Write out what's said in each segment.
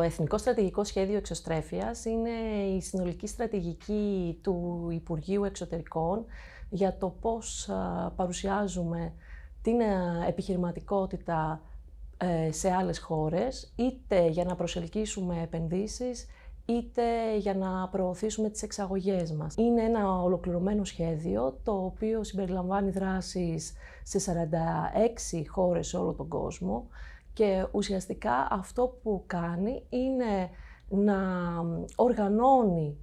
Το Εθνικό Στρατηγικό Σχέδιο Εξωστρέφειας είναι η συνολική στρατηγική του Υπουργείου Εξωτερικών για το πώς παρουσιάζουμε την επιχειρηματικότητα ε, σε άλλες χώρες, είτε για να προσελκύσουμε επενδύσεις, είτε για να προωθήσουμε τις εξαγωγές μας. Είναι ένα ολοκληρωμένο σχέδιο, το οποίο συμπεριλαμβάνει δράσεις σε 46 χώρες σε όλο τον κόσμο, και ουσιαστικά αυτό που κάνει είναι να οργανώνει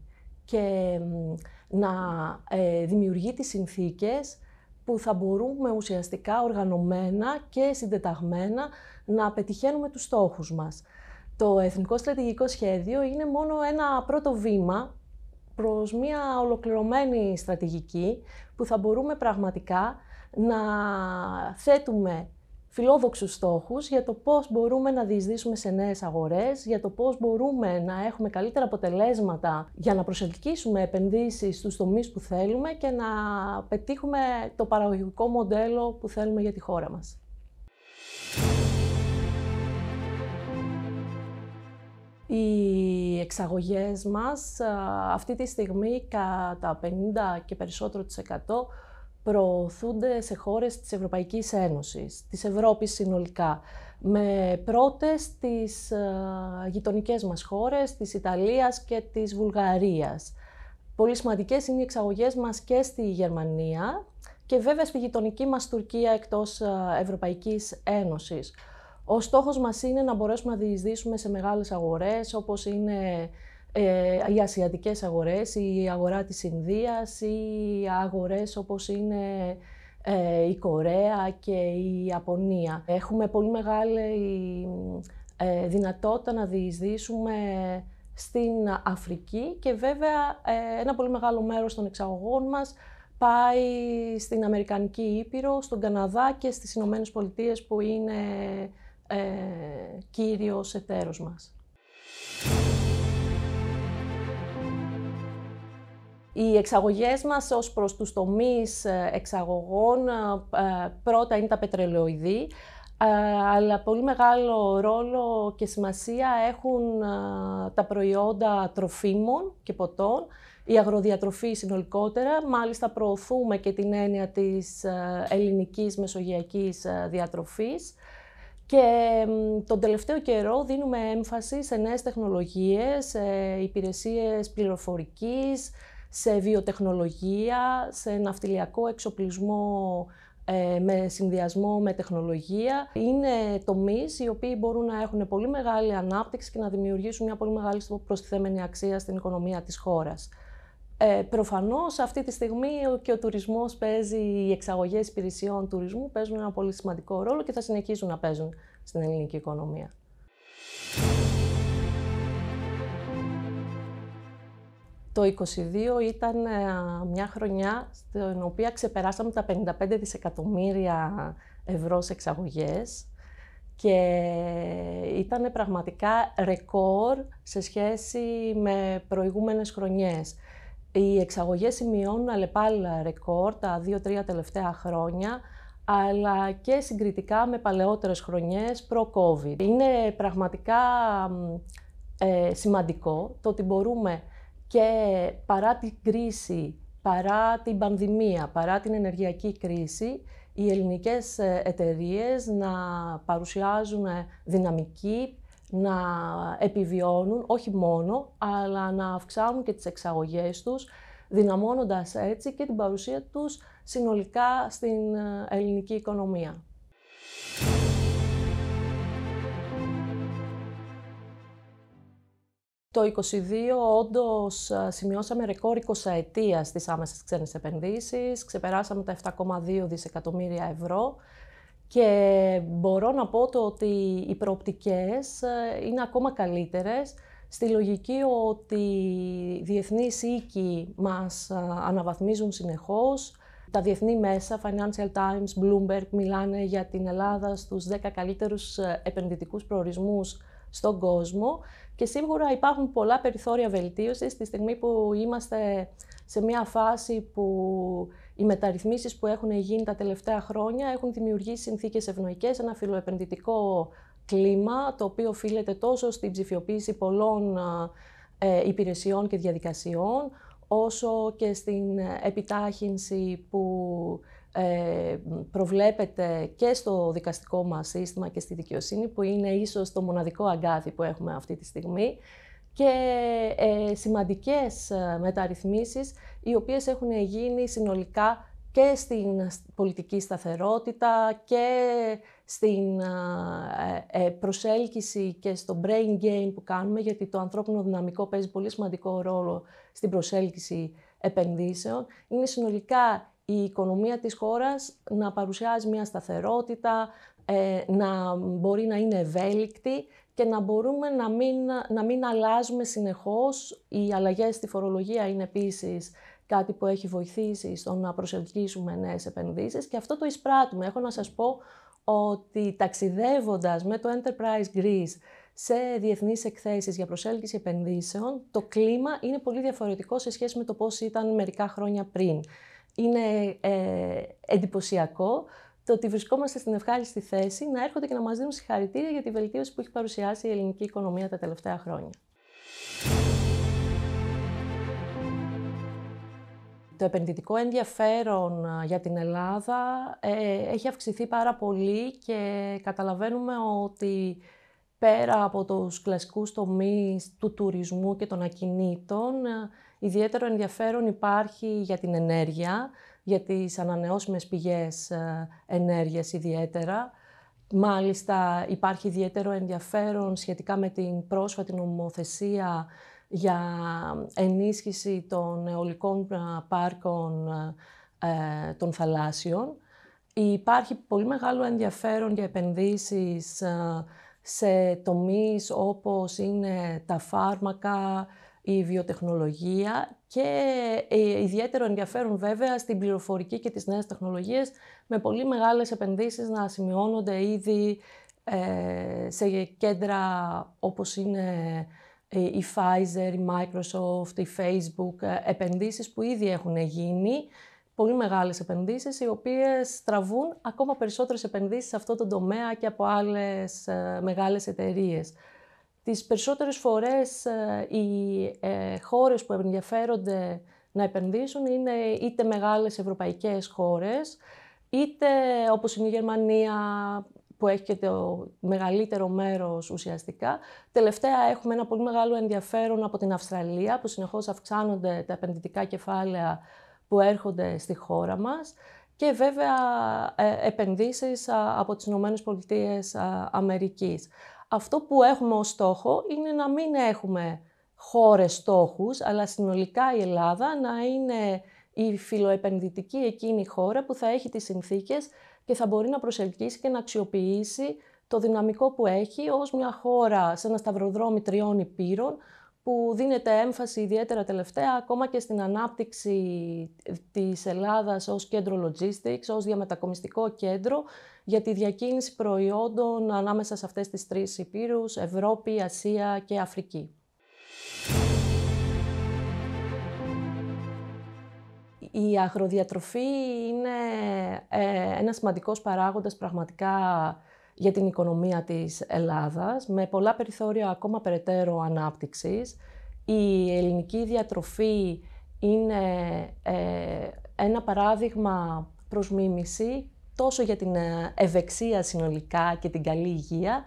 και να ε, δημιουργεί τις συνθήκες που θα μπορούμε ουσιαστικά οργανωμένα και συντεταγμένα να πετυχαίνουμε τους στόχους μας. Το Εθνικό Στρατηγικό Σχέδιο είναι μόνο ένα πρώτο βήμα προς μια ολοκληρωμένη στρατηγική που θα μπορούμε πραγματικά να θέτουμε φιλόδοξους στόχους για το πώς μπορούμε να διεισδύσουμε σε νέες αγορές, για το πώς μπορούμε να έχουμε καλύτερα αποτελέσματα για να προσελκύσουμε επενδύσεις στους τομείς που θέλουμε και να πετύχουμε το παραγωγικό μοντέλο που θέλουμε για τη χώρα μας. Οι εξαγωγές μας αυτή τη στιγμή κατά 50 και περισσότερο προωθούνται σε χώρες της Ευρωπαϊκής Ένωσης, της Ευρώπης συνολικά, με πρώτες τις ε, γειτονικές μας χώρες, της Ιταλίας και της Βουλγαρίας. Πολύ σημαντικές είναι οι εξαγωγές μας και στη Γερμανία και βέβαια στη γειτονική μας Τουρκία εκτός ε, Ευρωπαϊκής Ένωσης. Ο στόχος μας είναι να μπορέσουμε να διεισδύσουμε σε μεγάλες αγορές όπως είναι ε, οι ασιατικές αγορές, η αγορά της Ινδίας, οι αγορές όπως είναι ε, η Κορέα και η Ιαπωνία. Έχουμε πολύ μεγάλη ε, δυνατότητα να διεισδύσουμε στην Αφρική και βέβαια ε, ένα πολύ μεγάλο μέρος των εξαγωγών μας πάει στην Αμερικανική Ήπειρο, στον Καναδά και στις Ηνωμένες Πολιτείες που είναι ε, κύριος εταίρος μας. Οι εξαγωγές μας ως προς τους τομείς ε, εξαγωγών ε, ε, πρώτα είναι τα πετρελαιοειδή, αλλά πολύ μεγάλο ρόλο και σημασία έχουν τα προϊόντα τροφίμων και ποτών, η αγροδιατροφή συνολικότερα. Μάλιστα προωθούμε και την έννοια της ελληνικής μεσογειακής διατροφής. Και τον τελευταίο καιρό δίνουμε έμφαση σε νέες τεχνολογίες, σε υπηρεσίες πληροφορικής, σε βιοτεχνολογία, σε ναυτιλιακό εξοπλισμό ε, με συνδυασμό με τεχνολογία. Είναι τομείς οι οποίοι μπορούν να έχουν πολύ μεγάλη ανάπτυξη και να δημιουργήσουν μια πολύ μεγάλη προστιθέμενη αξία στην οικονομία της χώρας. Ε, προφανώς αυτή τη στιγμή και ο τουρισμός παίζει, οι εξαγωγές υπηρεσιών τουρισμού παίζουν ένα πολύ σημαντικό ρόλο και θα συνεχίσουν να παίζουν στην ελληνική οικονομία. Το 2022 ήταν ε, μια χρονιά στην οποία ξεπεράσαμε τα 55 δισεκατομμύρια ευρώ σε εξαγωγές και ήταν πραγματικά ρεκόρ σε σχέση με προηγούμενες χρονιές. Οι εξαγωγές σημειώνουν αλλεπάλληλα ρεκόρ τα 2-3 τελευταία χρόνια, αλλά και συγκριτικά με παλαιότερες χρονιές προ-COVID. Είναι πραγματικά ε, σημαντικό το ότι μπορούμε και παρά την κρίση, παρά την πανδημία, παρά την ενεργειακή κρίση, οι ελληνικές ε, εταιρείες να παρουσιάζουν ε, δυναμική, να επιβιώνουν όχι μόνο, αλλά να αυξάνουν και τις εξαγωγές τους, δυναμώνοντας έτσι και την παρουσία τους συνολικά στην ε, ελληνική οικονομία. Το 2022 όντως ε, σημειώσαμε ρεκόρ 20 ετία στι άμεσες ξένες επενδύσεις. Ξεπεράσαμε τα 7,2 δισεκατομμύρια ευρώ. Και μπορώ να πω το ότι οι προοπτικές ε, είναι ακόμα καλύτερες στη λογική ότι οι διεθνείς οίκοι μας ε, αναβαθμίζουν συνεχώς. Τα διεθνή μέσα, Financial Times, Bloomberg, μιλάνε για την Ελλάδα στους 10 καλύτερους επενδυτικούς προορισμούς στον κόσμο και σίγουρα υπάρχουν πολλά περιθώρια βελτίωσης τη στιγμή που είμαστε σε μια φάση που οι μεταρρυθμίσεις που έχουν γίνει τα τελευταία χρόνια έχουν δημιουργήσει συνθήκες ευνοϊκές, ένα φιλοεπενδυτικό κλίμα το οποίο οφείλεται τόσο στην ψηφιοποίηση πολλών ε, υπηρεσιών και διαδικασιών όσο και στην επιτάχυνση που ε, προβλέπεται και στο δικαστικό μας σύστημα και στη δικαιοσύνη, που είναι ίσως το μοναδικό αγκάθι που έχουμε αυτή τη στιγμή, και ε, σημαντικές ε, μεταρρυθμίσεις, οι οποίες έχουν γίνει συνολικά και στην πολιτική σταθερότητα και στην προσέλκυση και στο brain gain που κάνουμε, γιατί το ανθρώπινο δυναμικό παίζει πολύ σημαντικό ρόλο στην προσέλκυση επενδύσεων. Είναι συνολικά η οικονομία της χώρας να παρουσιάζει μια σταθερότητα, ε, να μπορεί να είναι ευέλικτη και να μπορούμε να μην, να μην αλλάζουμε συνεχώς. Οι αλλαγές στη φορολογία είναι επίσης κάτι που έχει βοηθήσει στο να προσελκύσουμε νέες επενδύσεις και αυτό το εισπράττουμε. Έχω να σας πω ότι ταξιδεύοντας με το Enterprise Greece σε διεθνείς εκθέσεις για προσέλκυση επενδύσεων, το κλίμα είναι πολύ διαφορετικό σε σχέση με το πώς ήταν μερικά χρόνια πριν είναι ε, εντυπωσιακό το ότι βρισκόμαστε στην ευχάριστη θέση να έρχονται και να μας δίνουν συγχαρητήρια για τη βελτίωση που έχει παρουσιάσει η ελληνική οικονομία τα τελευταία χρόνια. Το επενδυτικό ενδιαφέρον ε, για την Ελλάδα ε, έχει αυξηθεί πάρα πολύ και καταλαβαίνουμε ότι πέρα από τους κλασικούς τομείς του τουρισμού και των ακινήτων Ιδιαίτερο ενδιαφέρον υπάρχει για την ενέργεια, για τις ανανεώσιμες πηγές ε, ενέργειας ιδιαίτερα. Μάλιστα υπάρχει ιδιαίτερο ενδιαφέρον σχετικά με την πρόσφατη νομοθεσία για ενίσχυση των αιωλικών ε, πάρκων ε, των θαλάσσιων. Υπάρχει πολύ μεγάλο ενδιαφέρον για επενδύσεις σε τομείς όπως είναι τα φάρμακα, η βιοτεχνολογία και ε, ιδιαίτερο ενδιαφέρον βέβαια στην πληροφορική και τις νέες τεχνολογίες με πολύ μεγάλες επενδύσεις να σημειώνονται ήδη ε, σε κέντρα όπως είναι ε, η Pfizer, η Microsoft, η Facebook, επενδύσεις που ήδη έχουν γίνει, πολύ μεγάλες επενδύσεις, οι οποίες τραβούν ακόμα περισσότερες επενδύσεις σε αυτό το τομέα και από άλλες μεγάλες εταιρείες. Τις περισσότερες φορές ε, οι ε, χώρες που ενδιαφέρονται να επενδύσουν είναι είτε μεγάλες ευρωπαϊκές χώρες, είτε όπως είναι η Γερμανία που έχει και το μεγαλύτερο μέρος ουσιαστικά. Τελευταία έχουμε ένα πολύ μεγάλο ενδιαφέρον από την Αυστραλία που συνεχώς αυξάνονται τα επενδυτικά κεφάλαια που έρχονται στη χώρα μας και βέβαια ε, επενδύσεις από τις Ηνωμένες Πολιτείες Αμερικής. Αυτό που έχουμε ως στόχο είναι να μην έχουμε χώρες στόχους, αλλά συνολικά η Ελλάδα να είναι η φιλοεπενδυτική εκείνη χώρα που θα έχει τις συνθήκες και θα μπορεί να προσελκύσει και να αξιοποιήσει το δυναμικό που έχει ως μια χώρα σε ένα σταυροδρόμι τριών υπήρων, που δίνεται έμφαση ιδιαίτερα τελευταία ακόμα και στην ανάπτυξη της Ελλάδας ως κέντρο logistics, ως διαμετακομιστικό κέντρο για τη διακίνηση προϊόντων ανάμεσα σε αυτές τις τρεις υπήρους, Ευρώπη, Ασία και Αφρική. Η αγροδιατροφή είναι ε, ένας σημαντικός παράγοντας πραγματικά για την οικονομία της Ελλάδας, με πολλά περιθώρια ακόμα περαιτέρω ανάπτυξης. Η ελληνική διατροφή είναι ε, ένα παράδειγμα προς μίμηση τόσο για την ε, ευεξία συνολικά και την καλή υγεία,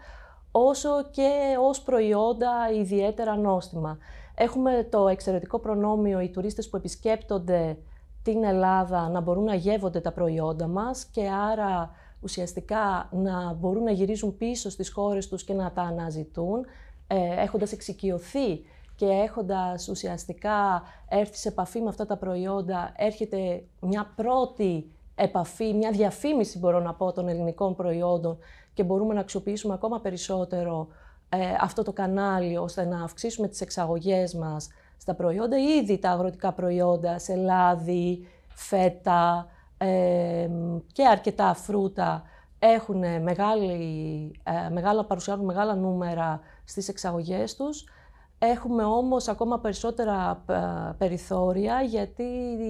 όσο και ως προϊόντα ιδιαίτερα νόστιμα. Έχουμε το εξαιρετικό προνόμιο οι τουρίστες που επισκέπτονται την Ελλάδα να μπορούν να γεύονται τα προϊόντα μας και άρα ουσιαστικά να μπορούν να γυρίζουν πίσω στις χώρες τους και να τα αναζητούν, ε, έχοντας εξοικειωθεί και έχοντας ουσιαστικά έρθει σε επαφή με αυτά τα προϊόντα, έρχεται μια πρώτη επαφή, μια διαφήμιση μπορώ να πω των ελληνικών προϊόντων και μπορούμε να αξιοποιήσουμε ακόμα περισσότερο ε, αυτό το κανάλι ώστε να αυξήσουμε τις εξαγωγές μας στα προϊόντα, ήδη τα αγροτικά προϊόντα, σε λάδι, φέτα, και αρκετά φρούτα έχουν μεγάλη, ε, μεγάλα, παρουσιάζουν μεγάλα νούμερα στις εξαγωγές τους. Έχουμε όμως ακόμα περισσότερα ε, περιθώρια γιατί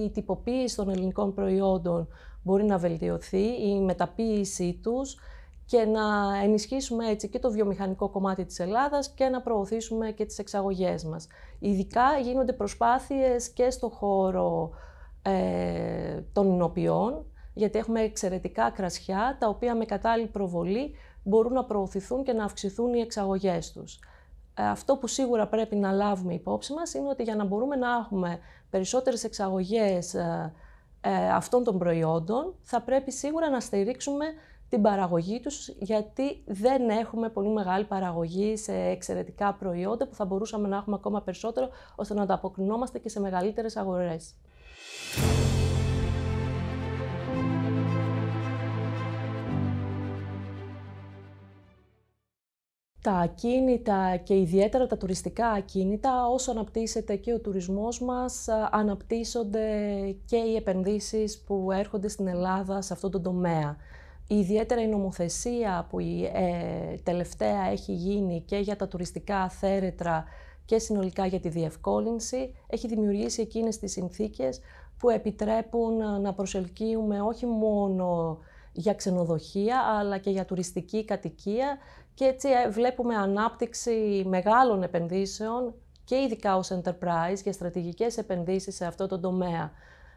η τυποποίηση των ελληνικών προϊόντων μπορεί να βελτιωθεί, η μεταποίησή τους και να ενισχύσουμε έτσι και το βιομηχανικό κομμάτι της Ελλάδας και να προωθήσουμε και τις εξαγωγές μας. Ειδικά γίνονται προσπάθειες και στο χώρο ε, των νοπιών, γιατί έχουμε εξαιρετικά κρασιά, τα οποία με κατάλληλη προβολή μπορούν να προωθηθούν και να αυξηθούν οι εξαγωγές τους. Ε, αυτό που σίγουρα πρέπει να λάβουμε υπόψη μας είναι ότι για να μπορούμε να έχουμε περισσότερες εξαγωγές ε, ε, αυτών των προϊόντων, θα πρέπει σίγουρα να στηρίξουμε την παραγωγή τους, γιατί δεν έχουμε πολύ μεγάλη παραγωγή σε εξαιρετικά προϊόντα που θα μπορούσαμε να έχουμε ακόμα περισσότερο, ώστε να ανταποκρινόμαστε και σε μεγαλύτερες αγορές. Τα ακίνητα και ιδιαίτερα τα τουριστικά ακίνητα, όσο αναπτύσσεται και ο τουρισμός μας, αναπτύσσονται και οι επενδύσεις που έρχονται στην Ελλάδα σε αυτό τον τομέα. Ιδιαίτερα η νομοθεσία που η ε, τελευταία έχει γίνει και για τα τουριστικά θέρετρα και συνολικά για τη διευκόλυνση, έχει δημιουργήσει εκείνες τις συνθήκες που επιτρέπουν ε, να προσελκύουμε όχι μόνο για ξενοδοχεία, αλλά και για τουριστική κατοικία και έτσι ε, βλέπουμε ανάπτυξη μεγάλων επενδύσεων και ειδικά ως enterprise για στρατηγικές επενδύσεις σε αυτό το τομέα.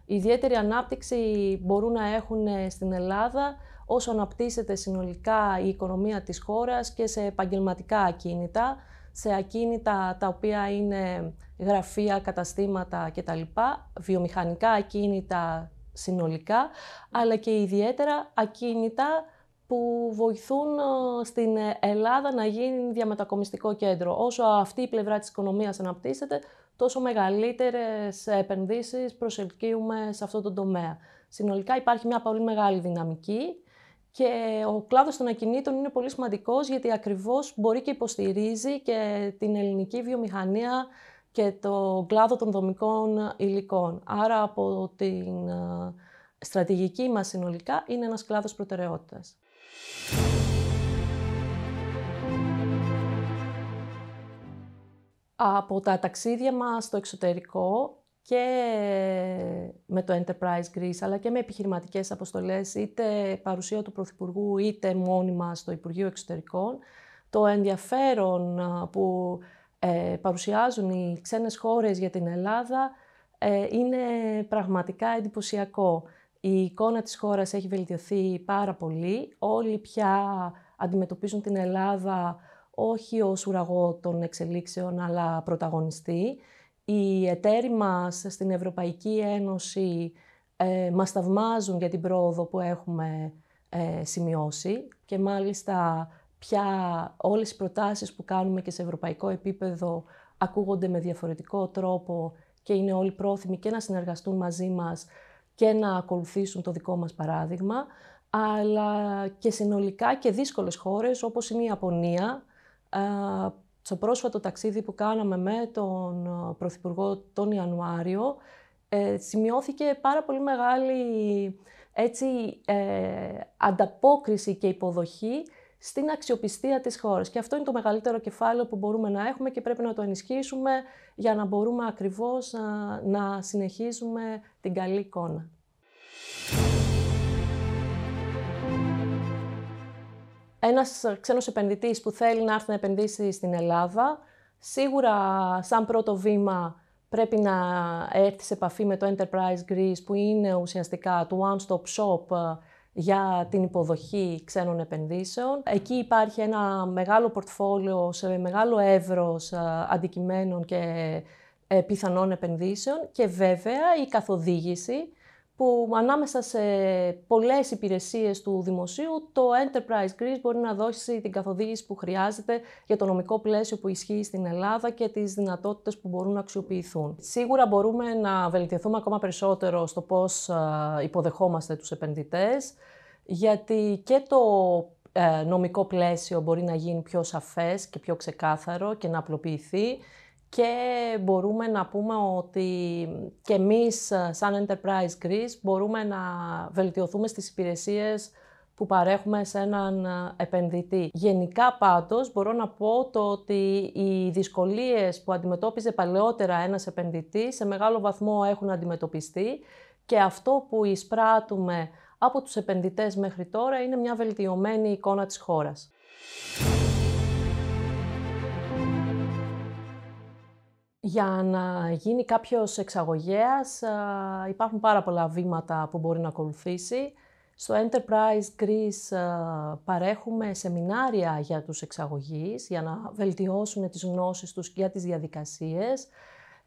ιδιαίτερη ανάπτυξη μπορούν να έχουν ε, στην Ελλάδα όσο αναπτύσσεται συνολικά η οικονομία της χώρας και σε επαγγελματικά ακίνητα, σε ακίνητα τα οποία είναι γραφεία, καταστήματα κτλ, βιομηχανικά ακίνητα συνολικά, αλλά και ιδιαίτερα ακίνητα που βοηθούν ε, στην Ελλάδα να γίνει διαμετακομιστικό κέντρο. Όσο αυτή η πλευρά της οικονομίας αναπτύσσεται, τόσο μεγαλύτερες επενδύσεις προσελκύουμε σε αυτό το τομέα. Συνολικά υπάρχει μια πολύ μεγάλη δυναμική και ο κλάδος των ακινήτων είναι πολύ σημαντικός γιατί ακριβώς μπορεί και υποστηρίζει και την ελληνική βιομηχανία και το κλάδο των δομικών υλικών. Άρα από την ε, στρατηγική μας συνολικά είναι ένας κλάδος προτεραιότητας. Από τα ταξίδια μας στο εξωτερικό και με το Enterprise Greece, αλλά και με επιχειρηματικές αποστολές, είτε παρουσία του Πρωθυπουργού, είτε μόνιμα στο Υπουργείο Εξωτερικών. Το ενδιαφέρον που ε, παρουσιάζουν οι ξένες χώρες για την Ελλάδα ε, είναι πραγματικά εντυπωσιακό. Η εικόνα της χώρας έχει βελτιωθεί πάρα πολύ. Όλοι πια αντιμετωπίζουν την Ελλάδα όχι ως ουραγό των εξελίξεων, αλλά πρωταγωνιστή οι εταίροι μας στην Ευρωπαϊκή Ένωση ε, μας θαυμάζουν για την πρόοδο που έχουμε ε, σημειώσει και μάλιστα πια όλες οι προτάσεις που κάνουμε και σε ευρωπαϊκό επίπεδο ακούγονται με διαφορετικό τρόπο και είναι όλοι πρόθυμοι και να συνεργαστούν μαζί μας και να ακολουθήσουν το δικό μας παράδειγμα, αλλά και συνολικά και δύσκολες χώρες όπως είναι η Ιαπωνία, στο πρόσφατο ταξίδι που κάναμε με τον ε, Πρωθυπουργό τον Ιανουάριο, ε, σημειώθηκε πάρα πολύ μεγάλη έτσι, ε, ανταπόκριση και υποδοχή στην αξιοπιστία της χώρας. Και αυτό είναι το μεγαλύτερο κεφάλαιο που μπορούμε να έχουμε και πρέπει να το ενισχύσουμε για να μπορούμε ακριβώς να, να συνεχίζουμε την καλή εικόνα. ένας ξένος επενδυτής που θέλει να έρθει να επενδύσει στην Ελλάδα, σίγουρα σαν πρώτο βήμα πρέπει να έρθει σε επαφή με το Enterprise Greece, που είναι ουσιαστικά το one-stop shop ε, για την υποδοχή ξένων επενδύσεων. Εκεί υπάρχει ένα μεγάλο πορτφόλιο σε μεγάλο εύρος ε, αντικειμένων και ε, πιθανών επενδύσεων και βέβαια η καθοδήγηση που ανάμεσα σε πολλές υπηρεσίες του δημοσίου, το Enterprise Greece μπορεί να δώσει την καθοδήγηση που χρειάζεται για το νομικό πλαίσιο που ισχύει στην Ελλάδα και τις δυνατότητες που μπορούν να αξιοποιηθούν. Σίγουρα μπορούμε να βελτιωθούμε ακόμα περισσότερο στο πώς υποδεχόμαστε τους επενδυτές, γιατί και το ε, νομικό πλαίσιο μπορεί να γίνει πιο σαφές και πιο ξεκάθαρο και να απλοποιηθεί και μπορούμε να πούμε ότι και εμείς ε, σαν Enterprise Greece μπορούμε να βελτιωθούμε στις υπηρεσίες που παρέχουμε σε έναν ε, επενδυτή. Γενικά πάντως μπορώ να πω το ότι οι δυσκολίες που αντιμετώπιζε παλαιότερα ένας επενδυτής σε μεγάλο βαθμό έχουν αντιμετωπιστεί και αυτό που εισπράττουμε από τους επενδυτές μέχρι τώρα είναι μια βελτιωμένη εικόνα της χώρας. Για να γίνει κάποιος εξαγωγέας υπάρχουν πάρα πολλά βήματα που μπορεί να ακολουθήσει. Στο Enterprise Greece παρέχουμε σεμινάρια για τους εξαγωγείς, για να βελτιώσουν τις γνώσεις τους για τις διαδικασίες.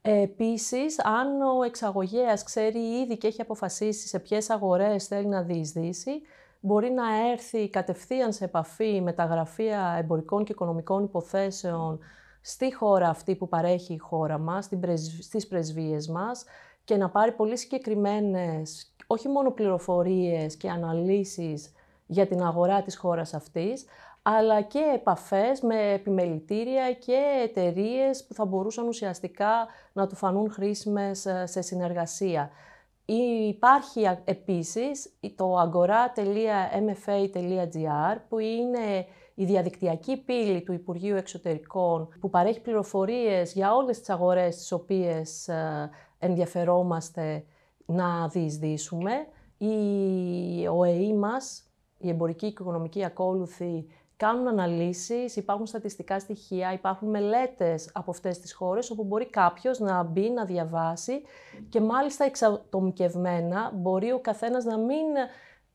Επίσης, αν ο εξαγωγέας ξέρει ήδη και έχει αποφασίσει σε ποιες αγορές θέλει να διεισδύσει, μπορεί να έρθει κατευθείαν σε επαφή με τα γραφεία εμπορικών και οικονομικών υποθέσεων στη χώρα αυτή που παρέχει η χώρα μας, στις πρεσβείες μας και να πάρει πολύ συγκεκριμένες, όχι μόνο πληροφορίες και αναλύσεις για την αγορά της χώρας αυτής, αλλά και επαφές με επιμελητήρια και εταιρείες που θα μπορούσαν ουσιαστικά να του φανούν χρήσιμες ε, σε συνεργασία. Υπάρχει επίσης το agora.mfa.gr που είναι η διαδικτυακή πύλη του Υπουργείου Εξωτερικών που παρέχει πληροφορίες για όλες τις αγορές τις οποίες ε, ενδιαφερόμαστε να διεισδύσουμε. Η ΟΕΗ ΕΕ μας, η εμπορική και οικονομική ακόλουθη, κάνουν αναλύσεις, υπάρχουν στατιστικά στοιχεία, υπάρχουν μελέτες από αυτές τις χώρες όπου μπορεί κάποιος να μπει, να διαβάσει και μάλιστα εξατομικευμένα μπορεί ο καθένας να μην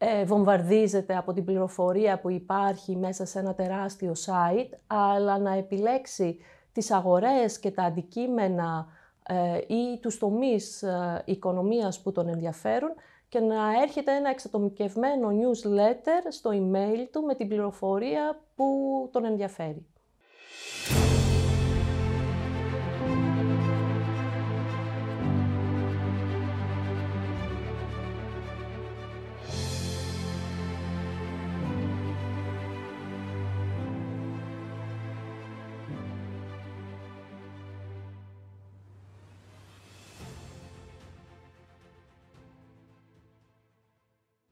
ε, βομβαρδίζεται από την πληροφορία που υπάρχει μέσα σε ένα τεράστιο site, αλλά να επιλέξει τις αγορές και τα αντικείμενα ε, ή τους τομείς ε, οικονομίας που τον ενδιαφέρουν και να έρχεται ένα εξατομικευμένο newsletter στο email του με την πληροφορία που τον ενδιαφέρει.